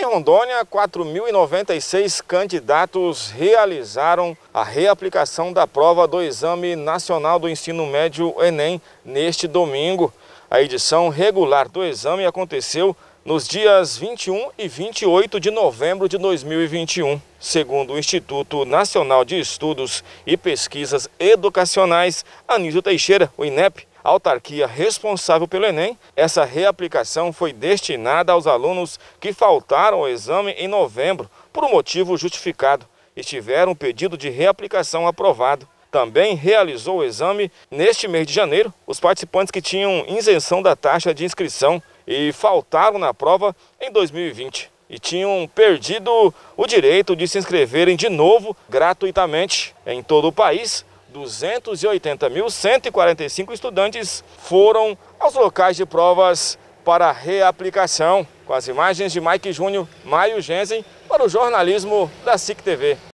Em Rondônia, 4.096 candidatos realizaram a reaplicação da prova do Exame Nacional do Ensino Médio Enem neste domingo. A edição regular do exame aconteceu nos dias 21 e 28 de novembro de 2021. Segundo o Instituto Nacional de Estudos e Pesquisas Educacionais, Anísio Teixeira, o INEP, autarquia responsável pelo Enem, essa reaplicação foi destinada aos alunos que faltaram ao exame em novembro por um motivo justificado e tiveram um pedido de reaplicação aprovado. Também realizou o exame neste mês de janeiro os participantes que tinham isenção da taxa de inscrição e faltaram na prova em 2020 e tinham perdido o direito de se inscreverem de novo gratuitamente em todo o país 280.145 estudantes foram aos locais de provas para reaplicação. Com as imagens de Mike Júnior, Maio Gensen, para o jornalismo da SIC TV.